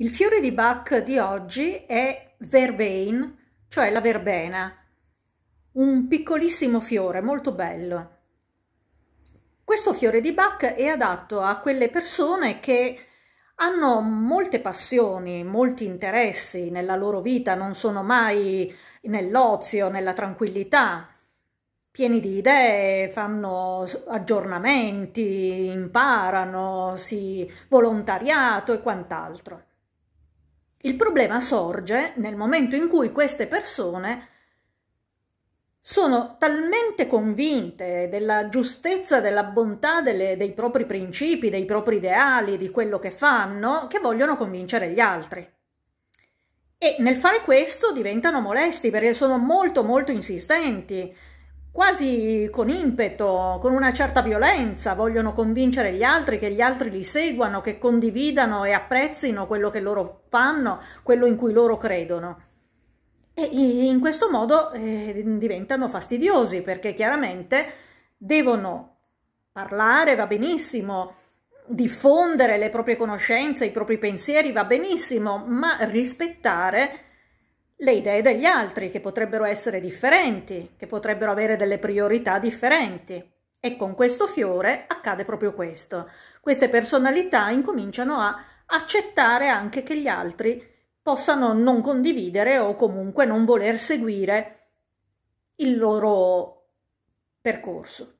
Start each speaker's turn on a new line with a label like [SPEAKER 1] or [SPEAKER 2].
[SPEAKER 1] Il fiore di Bach di oggi è vervain, cioè la verbena, un piccolissimo fiore molto bello. Questo fiore di Bach è adatto a quelle persone che hanno molte passioni, molti interessi nella loro vita, non sono mai nell'ozio, nella tranquillità, pieni di idee, fanno aggiornamenti, imparano, si volontariato e quant'altro. Il problema sorge nel momento in cui queste persone sono talmente convinte della giustezza, della bontà delle, dei propri principi, dei propri ideali, di quello che fanno, che vogliono convincere gli altri. E nel fare questo diventano molesti perché sono molto molto insistenti, quasi con impeto, con una certa violenza, vogliono convincere gli altri che gli altri li seguano, che condividano e apprezzino quello che loro fanno, quello in cui loro credono. E in questo modo eh, diventano fastidiosi perché chiaramente devono parlare, va benissimo, diffondere le proprie conoscenze, i propri pensieri, va benissimo, ma rispettare le idee degli altri che potrebbero essere differenti, che potrebbero avere delle priorità differenti. E con questo fiore accade proprio questo. Queste personalità incominciano a accettare anche che gli altri possano non condividere o comunque non voler seguire il loro percorso.